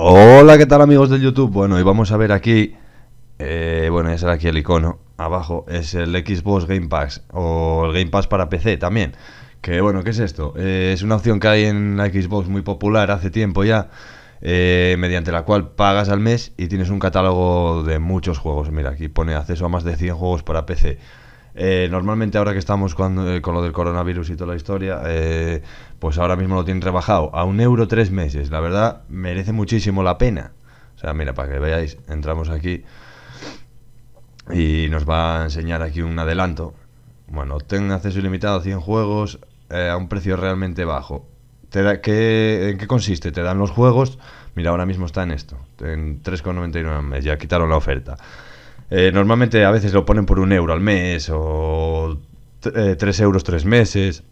Hola, ¿qué tal amigos del YouTube? Bueno, y vamos a ver aquí, eh, bueno, es aquí el icono, abajo es el Xbox Game Pass, o el Game Pass para PC también, que bueno, ¿qué es esto? Eh, es una opción que hay en la Xbox muy popular hace tiempo ya, eh, mediante la cual pagas al mes y tienes un catálogo de muchos juegos, mira, aquí pone acceso a más de 100 juegos para PC, eh, normalmente ahora que estamos eh, con lo del coronavirus y toda la historia, eh, pues ahora mismo lo tienen rebajado a un euro tres meses. La verdad, merece muchísimo la pena. O sea, mira, para que veáis, entramos aquí y nos va a enseñar aquí un adelanto. Bueno, tengo acceso ilimitado a 100 juegos eh, a un precio realmente bajo. Te da, ¿qué, ¿En qué consiste? Te dan los juegos. Mira, ahora mismo está en esto, en 3,99 al mes. Ya quitaron la oferta. Eh, normalmente a veces lo ponen por un euro al mes o eh, tres euros tres meses.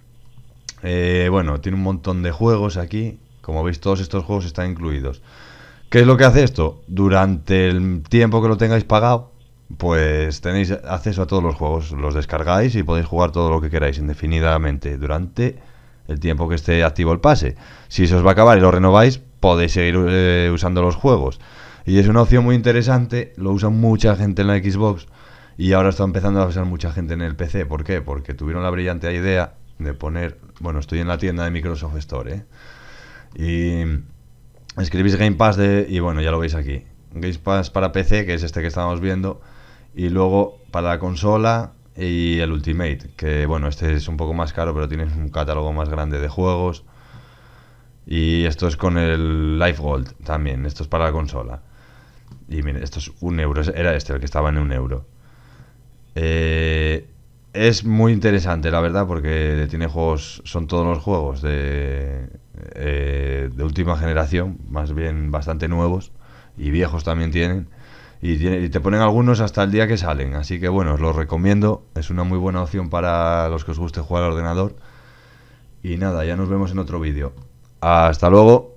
Eh, bueno, tiene un montón de juegos aquí. Como veis, todos estos juegos están incluidos. ¿Qué es lo que hace esto? Durante el tiempo que lo tengáis pagado, pues tenéis acceso a todos los juegos. Los descargáis y podéis jugar todo lo que queráis indefinidamente durante el tiempo que esté activo el pase. Si se os va a acabar y lo renováis, podéis seguir usando los juegos. Y es una opción muy interesante, lo usa mucha gente en la Xbox y ahora está empezando a usar mucha gente en el PC. ¿Por qué? Porque tuvieron la brillante idea de poner, bueno, estoy en la tienda de Microsoft Store, ¿eh? y escribís Game Pass de, y bueno, ya lo veis aquí. Game Pass para PC, que es este que estábamos viendo, y luego para la consola y el Ultimate, que bueno, este es un poco más caro, pero tiene un catálogo más grande de juegos. Y esto es con el Life Gold también, esto es para la consola. Y miren, esto es un euro. Era este, el que estaba en un euro. Eh, es muy interesante, la verdad, porque tiene juegos. Son todos los juegos de, eh, de última generación, más bien bastante nuevos. Y viejos también tienen. Y, y te ponen algunos hasta el día que salen. Así que bueno, os los recomiendo. Es una muy buena opción para los que os guste jugar al ordenador. Y nada, ya nos vemos en otro vídeo. Hasta luego.